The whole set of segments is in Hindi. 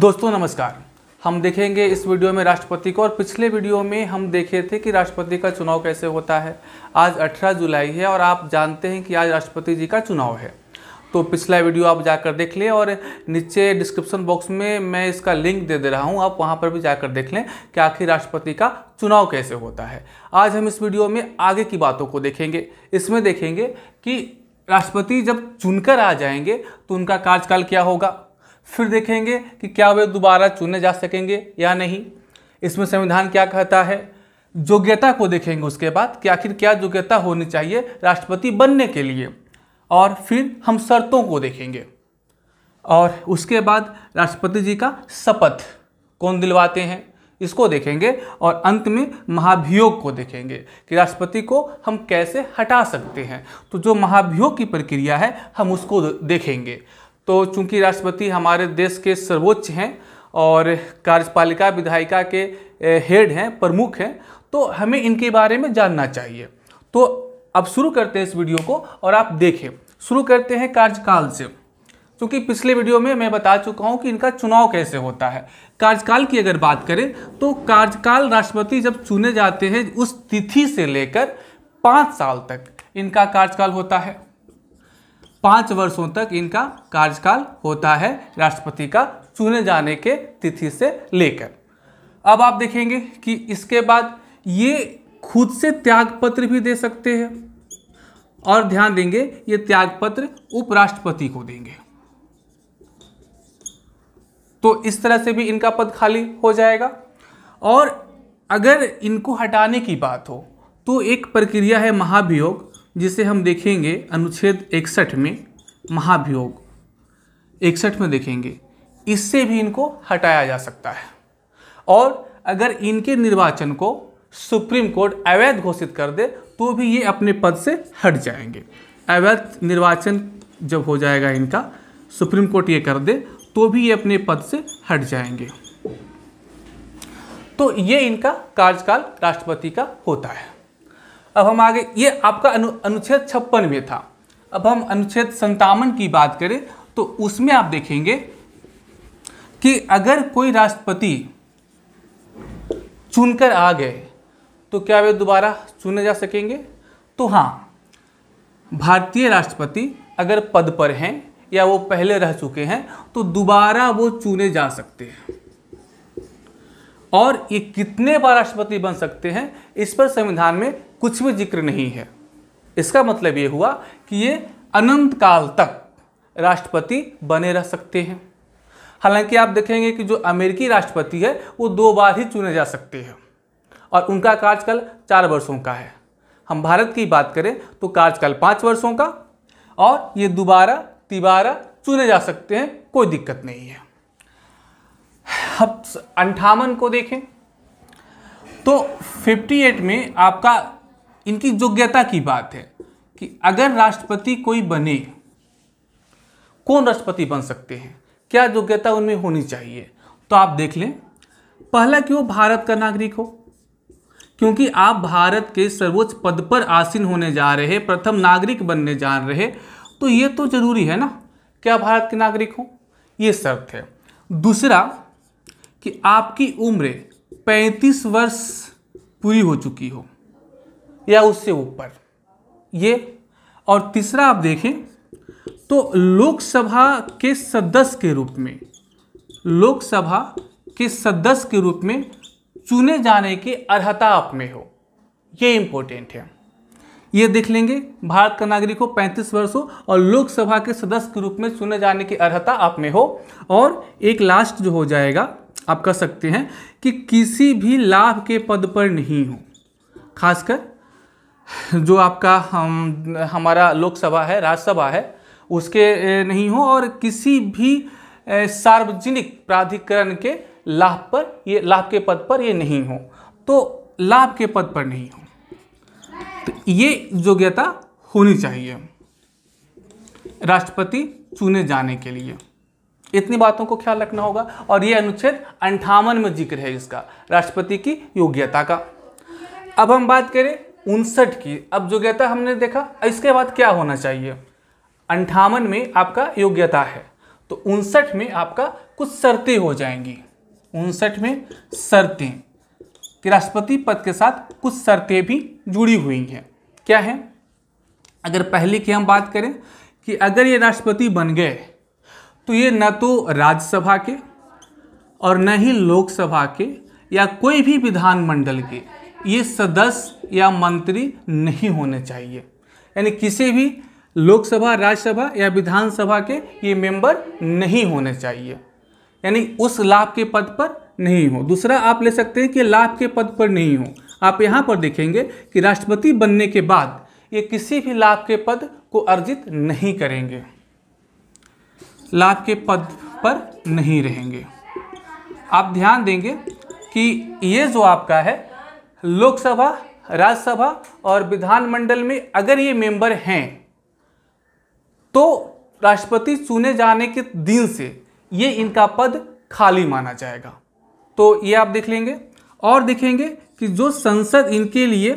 दोस्तों नमस्कार हम देखेंगे इस वीडियो में राष्ट्रपति को और पिछले वीडियो में हम देखे थे कि राष्ट्रपति का चुनाव कैसे होता है आज 18 जुलाई है और आप जानते हैं कि आज राष्ट्रपति जी का चुनाव है तो पिछला वीडियो आप जाकर देख लें और नीचे डिस्क्रिप्शन बॉक्स में मैं इसका लिंक दे दे रहा हूँ आप वहाँ पर भी जाकर देख लें कि आखिर राष्ट्रपति का चुनाव कैसे होता है आज हम इस वीडियो में आगे की बातों को देखेंगे इसमें देखेंगे कि राष्ट्रपति जब चुनकर आ जाएंगे तो उनका कार्यकाल क्या होगा फिर देखेंगे कि क्या वे दोबारा चुने जा सकेंगे या नहीं इसमें संविधान क्या कहता है योग्यता को देखेंगे उसके बाद कि आखिर क्या योग्यता होनी चाहिए राष्ट्रपति बनने के लिए और फिर हम शर्तों को देखेंगे और उसके बाद राष्ट्रपति जी का शपथ कौन दिलवाते हैं इसको देखेंगे और अंत में महाभियोग को देखेंगे कि राष्ट्रपति को हम कैसे हटा सकते हैं तो जो महाभियोग की प्रक्रिया है हम उसको देखेंगे तो चूंकि राष्ट्रपति हमारे देश के सर्वोच्च हैं और कार्यपालिका विधायिका के हेड हैं प्रमुख हैं तो हमें इनके बारे में जानना चाहिए तो अब शुरू करते हैं इस वीडियो को और आप देखें शुरू करते हैं कार्यकाल से क्योंकि पिछले वीडियो में मैं बता चुका हूं कि इनका चुनाव कैसे होता है कार्यकाल की अगर बात करें तो कार्यकाल राष्ट्रपति जब चुने जाते हैं उस तिथि से लेकर पाँच साल तक इनका कार्यकाल होता है पाँच वर्षों तक इनका कार्यकाल होता है राष्ट्रपति का चुने जाने के तिथि से लेकर अब आप देखेंगे कि इसके बाद ये खुद से त्यागपत्र भी दे सकते हैं और ध्यान देंगे ये त्यागपत्र उपराष्ट्रपति को देंगे तो इस तरह से भी इनका पद खाली हो जाएगा और अगर इनको हटाने की बात हो तो एक प्रक्रिया है महाभियोग जिसे हम देखेंगे अनुच्छेद इकसठ में महाभियोग इकसठ में देखेंगे इससे भी इनको हटाया जा सकता है और अगर इनके निर्वाचन को सुप्रीम कोर्ट अवैध घोषित कर दे तो भी ये अपने पद से हट जाएंगे अवैध निर्वाचन जब हो जाएगा इनका सुप्रीम कोर्ट ये कर दे तो भी ये अपने पद से हट जाएंगे तो ये इनका कार्यकाल राष्ट्रपति का होता है अब हम आगे ये आपका अनु अनुच्छेद छप्पन में था अब हम अनुच्छेद संतावन की बात करें तो उसमें आप देखेंगे कि अगर कोई राष्ट्रपति चुनकर आ गए तो क्या वे दोबारा चुने जा सकेंगे तो हाँ भारतीय राष्ट्रपति अगर पद पर हैं या वो पहले रह चुके हैं तो दोबारा वो चुने जा सकते हैं और ये कितने बार राष्ट्रपति बन सकते हैं इस पर संविधान में कुछ भी जिक्र नहीं है इसका मतलब ये हुआ कि ये अनंत काल तक राष्ट्रपति बने रह सकते हैं हालांकि आप देखेंगे कि जो अमेरिकी राष्ट्रपति है वो दो बार ही चुने जा सकते हैं और उनका कार्यकाल चार वर्षों का है हम भारत की बात करें तो कार्यकाल पाँच वर्षों का और ये दोबारा तिबारा चुने जा सकते हैं कोई दिक्कत नहीं है अब अंठावन को देखें तो 58 में आपका इनकी योग्यता की बात है कि अगर राष्ट्रपति कोई बने कौन राष्ट्रपति बन सकते हैं क्या योग्यता उनमें होनी चाहिए तो आप देख लें पहला कि वो भारत का नागरिक हो क्योंकि आप भारत के सर्वोच्च पद पर आसीन होने जा रहे प्रथम नागरिक बनने जा रहे तो ये तो जरूरी है ना क्या भारत के नागरिक हो ये शर्त है दूसरा कि आपकी उम्र 35 वर्ष पूरी हो चुकी हो या उससे ऊपर ये और तीसरा आप देखें तो लोकसभा के सदस्य के रूप में लोकसभा के सदस्य के रूप में चुने जाने की अर्हता आप में हो ये इम्पोर्टेंट है ये देख लेंगे भारत का नागरिक हो पैंतीस वर्ष हो और लोकसभा के सदस्य के रूप में चुने जाने की अर्हता आप में हो और एक लास्ट जो हो जाएगा आप कह सकते हैं कि किसी भी लाभ के पद पर नहीं हो खासकर जो आपका हम हमारा लोकसभा है राज्यसभा है उसके नहीं हो और किसी भी सार्वजनिक प्राधिकरण के लाभ पर ये लाभ के पद पर ये नहीं हो तो लाभ के पद पर नहीं हो तो ये योग्यता होनी चाहिए राष्ट्रपति चुने जाने के लिए इतनी बातों को ख्याल रखना होगा और ये अनुच्छेद अंठावन में जिक्र है इसका राष्ट्रपति की योग्यता का अब हम बात करें उनसठ की अब योग्यता हमने देखा इसके बाद क्या होना चाहिए अंठावन में आपका योग्यता है तो उनसठ में आपका कुछ शर्तें हो जाएंगी उनसठ में शर्तें कि राष्ट्रपति पद के साथ कुछ शर्तें भी जुड़ी हुई हैं क्या है अगर पहले की हम बात करें कि अगर ये राष्ट्रपति बन गए तो ये न तो राज्यसभा के और न ही लोकसभा के या कोई भी विधानमंडल के ये सदस्य या मंत्री नहीं होने चाहिए यानी किसी भी लोकसभा राज्यसभा या विधानसभा के ये मेंबर नहीं होने चाहिए यानी उस लाभ के पद पर नहीं हो दूसरा आप ले सकते हैं कि लाभ के पद पर नहीं हो आप यहाँ पर देखेंगे कि राष्ट्रपति बनने के बाद ये किसी भी लाभ के पद को अर्जित नहीं करेंगे लाभ के पद पर नहीं रहेंगे आप ध्यान देंगे कि ये जो आपका है लोकसभा राज्यसभा और विधानमंडल में अगर ये मेंबर हैं तो राष्ट्रपति चुने जाने के दिन से ये इनका पद खाली माना जाएगा तो ये आप देख लेंगे और देखेंगे कि जो संसद इनके लिए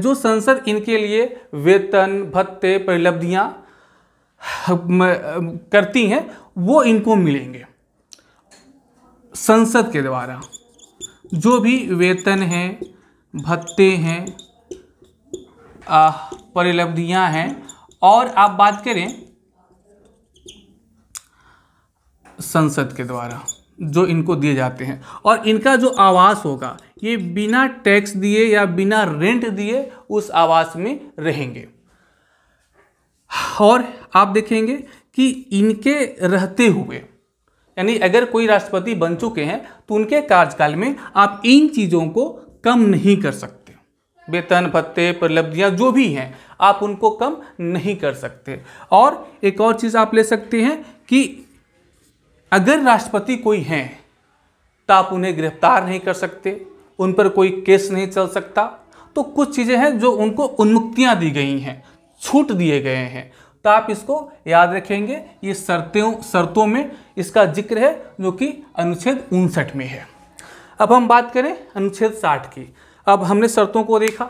जो संसद इनके लिए वेतन भत्ते परिलब्धियाँ करती हैं वो इनको मिलेंगे संसद के द्वारा जो भी वेतन हैं भत्ते हैं परिलब्धियाँ हैं और आप बात करें संसद के द्वारा जो इनको दिए जाते हैं और इनका जो आवास होगा ये बिना टैक्स दिए या बिना रेंट दिए उस आवास में रहेंगे और आप देखेंगे कि इनके रहते हुए यानी अगर कोई राष्ट्रपति बन चुके हैं तो उनके कार्यकाल में आप इन चीज़ों को कम नहीं कर सकते वेतन भत्ते प्रलब्धियाँ जो भी हैं आप उनको कम नहीं कर सकते और एक और चीज़ आप ले सकते हैं कि अगर राष्ट्रपति कोई हैं तो आप उन्हें गिरफ्तार नहीं कर सकते उन पर कोई केस नहीं चल सकता तो कुछ चीज़ें हैं जो उनको उन्मुक्तियाँ दी गई हैं छूट दिए गए हैं तो आप इसको याद रखेंगे ये शर्तों शर्तों में इसका जिक्र है जो कि अनुच्छेद उनसठ में है अब हम बात करें अनुच्छेद साठ की अब हमने शर्तों को देखा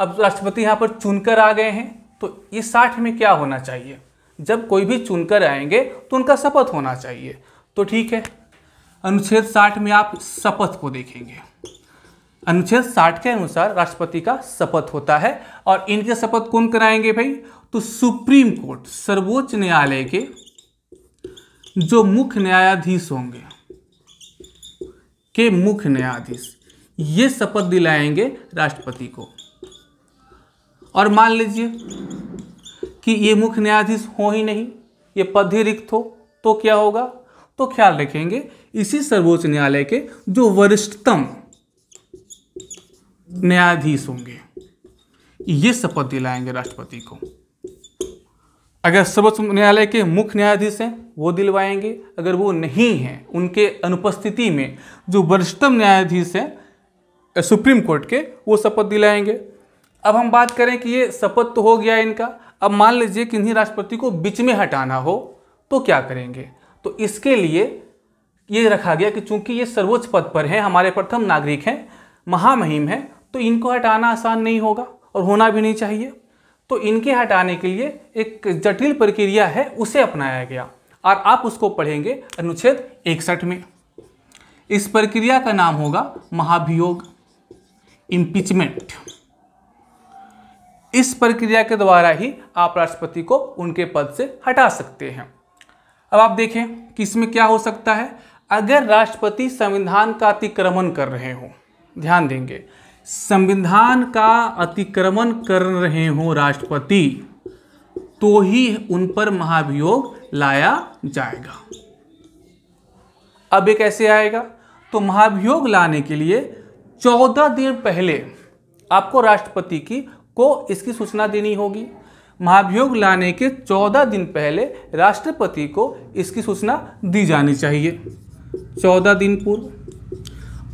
अब राष्ट्रपति यहाँ पर चुनकर आ गए हैं तो ये साठ में क्या होना चाहिए जब कोई भी चुनकर आएंगे तो उनका शपथ होना चाहिए तो ठीक है अनुच्छेद साठ में आप शपथ को देखेंगे अनुच्छेद साठ के अनुसार राष्ट्रपति का शपथ होता है और इनके शपथ कौन कराएंगे भाई तो सुप्रीम कोर्ट सर्वोच्च न्यायालय के जो मुख्य न्यायाधीश होंगे के मुख्य न्यायाधीश ये शपथ दिलाएंगे राष्ट्रपति को और मान लीजिए कि ये मुख्य न्यायाधीश हो ही नहीं ये पद ही रिक्त हो तो क्या होगा तो ख्याल रखेंगे इसी सर्वोच्च न्यायालय के जो वरिष्ठतम न्यायाधीश होंगे ये शपथ दिलाएंगे राष्ट्रपति को अगर सर्वोच्च न्यायालय के मुख्य न्यायाधीश हैं वो दिलवाएंगे अगर वो नहीं हैं उनके अनुपस्थिति में जो वरिष्ठतम न्यायाधीश हैं सुप्रीम कोर्ट के वो शपथ दिलाएंगे अब हम बात करें कि ये शपथ तो हो गया इनका अब मान लीजिए कि इन्हीं राष्ट्रपति को बीच में हटाना हो तो क्या करेंगे तो इसके लिए ये रखा गया कि चूंकि ये सर्वोच्च पद पर हैं हमारे प्रथम नागरिक हैं महामहिम हैं तो इनको हटाना आसान नहीं होगा और होना भी नहीं चाहिए तो इनके हटाने के लिए एक जटिल प्रक्रिया है उसे अपनाया गया और आप उसको पढ़ेंगे अनुच्छेद इकसठ में इस प्रक्रिया का नाम होगा महाभियोग इम्पीचमेंट इस प्रक्रिया के द्वारा ही आप राष्ट्रपति को उनके पद से हटा सकते हैं अब आप देखें कि इसमें क्या हो सकता है अगर राष्ट्रपति संविधान का अतिक्रमण कर रहे हो ध्यान देंगे संविधान का अतिक्रमण कर रहे हों राष्ट्रपति तो ही उन पर महाभियोग लाया जाएगा अब ये कैसे आएगा तो महाभियोग लाने के लिए चौदह दिन पहले आपको राष्ट्रपति की को इसकी सूचना देनी होगी महाभियोग लाने के चौदह दिन पहले राष्ट्रपति को इसकी सूचना दी जानी चाहिए चौदह दिन पूर्व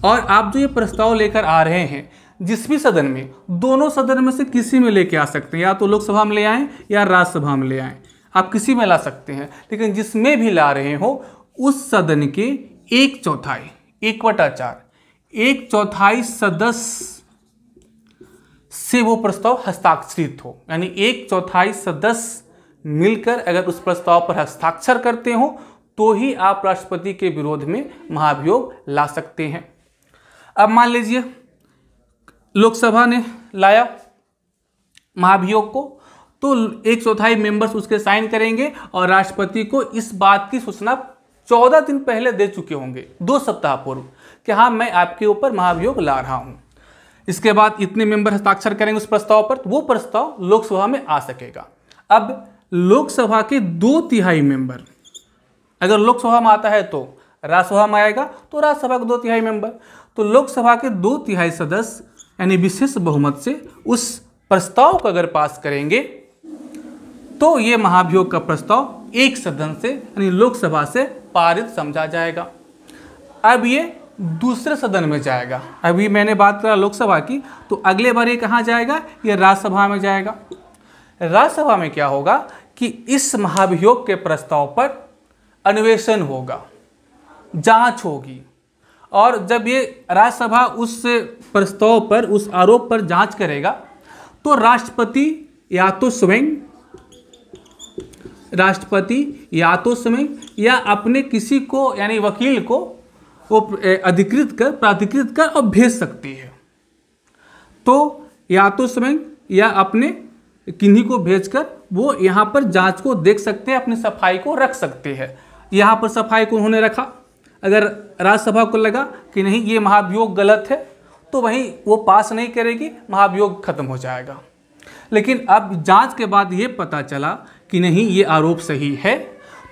और आप जो ये प्रस्ताव लेकर आ रहे हैं जिस भी सदन में दोनों सदन में से किसी में लेके आ सकते हैं या तो लोकसभा में ले आएँ या राज्यसभा में ले आएँ आप किसी में ला सकते हैं लेकिन जिसमें भी ला रहे हो उस सदन के एक चौथाई एक वटाचार चार एक चौथाई सदस्य से वो प्रस्ताव हस्ताक्षरित हो यानी एक चौथाई सदस्य मिलकर अगर उस प्रस्ताव पर हस्ताक्षर करते हो तो ही आप राष्ट्रपति के विरोध में महाभियोग ला सकते हैं अब मान लीजिए लोकसभा ने लाया महाभियोग को तो एक चौथाई मेंबर्स उसके साइन करेंगे और राष्ट्रपति को इस बात की सूचना चौदह दिन पहले दे चुके होंगे दो सप्ताह पूर्व कि हाँ मैं आपके ऊपर महाभियोग ला रहा हूँ इसके बाद इतने मेंबर हस्ताक्षर करेंगे उस प्रस्ताव पर तो वो प्रस्ताव लोकसभा में आ सकेगा अब लोकसभा के दो तिहाई मेंबर अगर लोकसभा में आता है तो राज्यसभा में आएगा तो राज्यसभा के दो तिहाई मेंबर तो लोकसभा के दो तिहाई सदस्य यानी विशेष बहुमत से उस प्रस्ताव को अगर पास करेंगे तो ये महाभियोग का प्रस्ताव एक सदन से यानी लोकसभा से पारित समझा जाएगा अब ये दूसरे सदन में जाएगा अभी मैंने बात करा लोकसभा की तो अगले बार ये कहाँ जाएगा ये राज्यसभा में जाएगा राज्यसभा में क्या होगा कि इस महाभियोग के प्रस्ताव पर अन्वेषण होगा जांच होगी और जब ये राज्यसभा उस प्रस्ताव पर उस आरोप पर जांच करेगा तो राष्ट्रपति या तो स्वयं राष्ट्रपति या तो स्वयं या अपने किसी को यानी वकील को वो अधिकृत कर प्राधिकृत कर और भेज सकती है तो या तो स्वयं या अपने किन्हीं को भेजकर वो यहाँ पर जांच को देख सकते हैं अपनी सफाई को रख सकते हैं यहाँ पर सफाई को उन्होंने रखा अगर राज्यसभा को लगा कि नहीं ये महाभियोग गलत है तो वहीं वो पास नहीं करेगी महाभियोग खत्म हो जाएगा लेकिन अब जांच के बाद ये पता चला कि नहीं ये आरोप सही है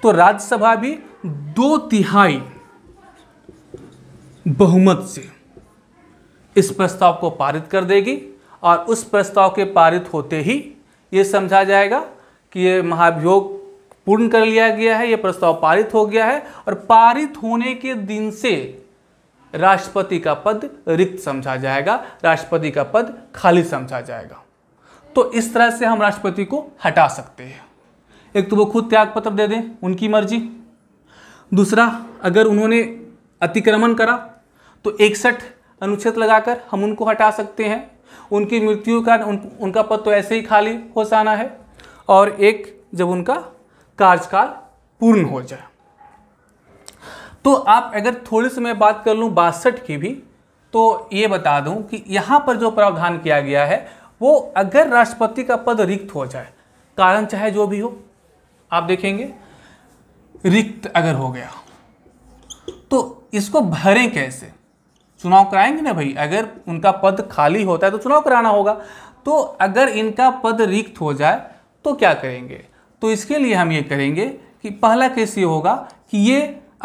तो राज्यसभा भी दो तिहाई बहुमत से इस प्रस्ताव को पारित कर देगी और उस प्रस्ताव के पारित होते ही ये समझा जाएगा कि ये महाभियोग पूर्ण कर लिया गया है यह प्रस्ताव पारित हो गया है और पारित होने के दिन से राष्ट्रपति का पद रिक्त समझा जाएगा राष्ट्रपति का पद खाली समझा जाएगा तो इस तरह से हम राष्ट्रपति को हटा सकते हैं एक तो वो खुद त्यागपत्र दे दें उनकी मर्जी दूसरा अगर उन्होंने अतिक्रमण करा तो इकसठ अनुच्छेद लगाकर हम उनको हटा सकते हैं उनकी मृत्यु का उन, उनका पद तो ऐसे ही खाली हो जाना है और एक जब उनका कार्यकाल पूर्ण हो जाए तो आप अगर थोड़े समय मैं बात कर लूँ बासठ की भी तो ये बता दूं कि यहाँ पर जो प्रावधान किया गया है वो अगर राष्ट्रपति का पद रिक्त हो जाए कारण चाहे जो भी हो आप देखेंगे रिक्त अगर हो गया तो इसको भरें कैसे चुनाव कराएंगे ना भाई अगर उनका पद खाली होता है तो चुनाव कराना होगा तो अगर इनका पद रिक्त हो जाए तो क्या करेंगे तो इसके लिए हम ये करेंगे कि पहला केस ये होगा कि ये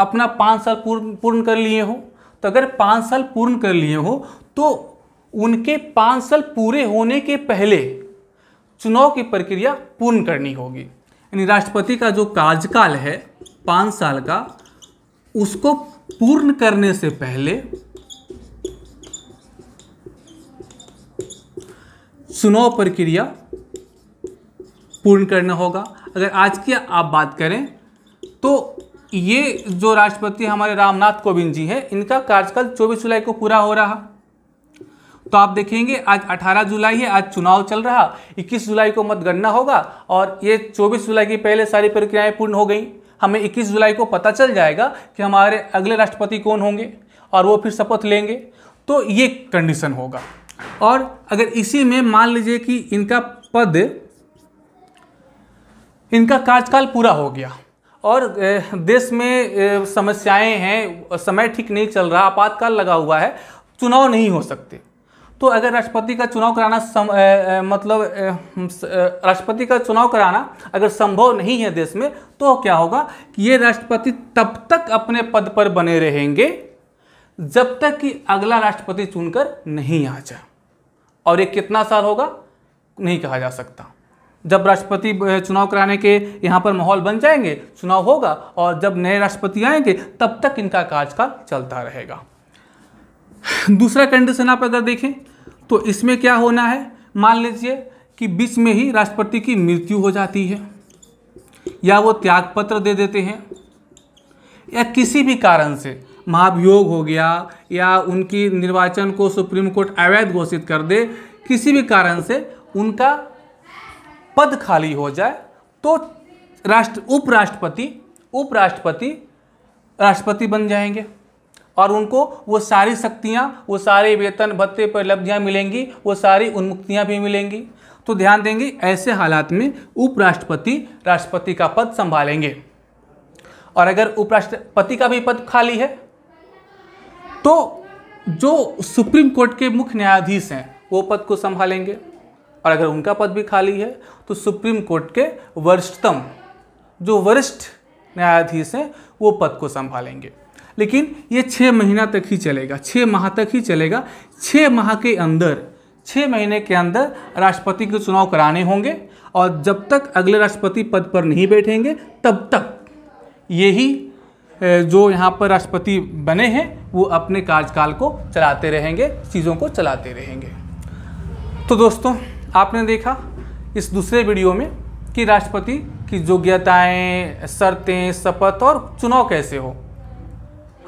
अपना पाँच साल पूर्ण पूर्ण कर लिए हो तो अगर पाँच साल पूर्ण कर लिए हो तो उनके पाँच साल पूरे होने के पहले चुनाव की प्रक्रिया पूर्ण करनी होगी यानी राष्ट्रपति का जो कार्यकाल है पाँच साल का उसको पूर्ण करने से पहले चुनाव प्रक्रिया पूर्ण करना होगा अगर आज की आप बात करें तो ये जो राष्ट्रपति हमारे रामनाथ कोविंद जी हैं इनका कार्यकाल 24 जुलाई को पूरा हो रहा तो आप देखेंगे आज 18 जुलाई है आज चुनाव चल रहा 21 जुलाई को मतगणना होगा और ये 24 जुलाई की पहले सारी प्रक्रियाएं पूर्ण हो गई हमें 21 जुलाई को पता चल जाएगा कि हमारे अगले राष्ट्रपति कौन होंगे और वो फिर शपथ लेंगे तो ये कंडीशन होगा और अगर इसी में मान लीजिए कि इनका पद इनका कार्यकाल पूरा हो गया और देश में समस्याएं हैं समय ठीक नहीं चल रहा आपातकाल लगा हुआ है चुनाव नहीं हो सकते तो अगर राष्ट्रपति का चुनाव कराना सम, ए, ए, मतलब राष्ट्रपति का चुनाव कराना अगर संभव नहीं है देश में तो क्या होगा कि ये राष्ट्रपति तब तक अपने पद पर बने रहेंगे जब तक कि अगला राष्ट्रपति चुनकर नहीं आ जाए और ये कितना साल होगा नहीं कहा जा सकता जब राष्ट्रपति चुनाव कराने के यहाँ पर माहौल बन जाएंगे चुनाव होगा और जब नए राष्ट्रपति आएंगे तब तक इनका कार्यकाल चलता रहेगा दूसरा कंडीशन आप अगर देखें तो इसमें क्या होना है मान लीजिए कि बीच में ही राष्ट्रपति की मृत्यु हो जाती है या वो त्यागपत्र दे देते हैं या किसी भी कारण से महाभियोग हो गया या उनकी निर्वाचन को सुप्रीम कोर्ट अवैध घोषित कर दे किसी भी कारण से उनका पद खाली हो जाए तो राष्ट्र उपराष्ट्रपति उपराष्ट्रपति राष्ट्रपति बन जाएंगे और उनको वो सारी शक्तियाँ वो सारे वेतन भत्ते उपलब्धियाँ मिलेंगी वो सारी उन्मुक्तियाँ भी मिलेंगी तो ध्यान देंगे ऐसे हालात में उपराष्ट्रपति राष्ट्रपति का पद संभालेंगे और अगर उपराष्ट्रपति का भी पद खाली है तो जो सुप्रीम कोर्ट के मुख्य न्यायाधीश हैं वो पद को संभालेंगे और अगर उनका पद भी खाली है तो सुप्रीम कोर्ट के वरिष्ठतम जो वरिष्ठ न्यायाधीश हैं वो पद को संभालेंगे लेकिन ये छः महीना तक ही चलेगा छः माह तक ही चलेगा छः माह के अंदर छः महीने के अंदर राष्ट्रपति के चुनाव कराने होंगे और जब तक अगले राष्ट्रपति पद पर नहीं बैठेंगे तब तक यही जो यहाँ पर राष्ट्रपति बने हैं वो अपने कार्यकाल को चलाते रहेंगे चीज़ों को चलाते रहेंगे तो दोस्तों आपने देखा इस दूसरे वीडियो में कि राष्ट्रपति की योग्यताएं शर्तें शपथ और चुनाव कैसे हो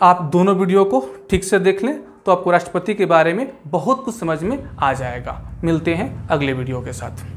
आप दोनों वीडियो को ठीक से देख लें तो आपको राष्ट्रपति के बारे में बहुत कुछ समझ में आ जाएगा मिलते हैं अगले वीडियो के साथ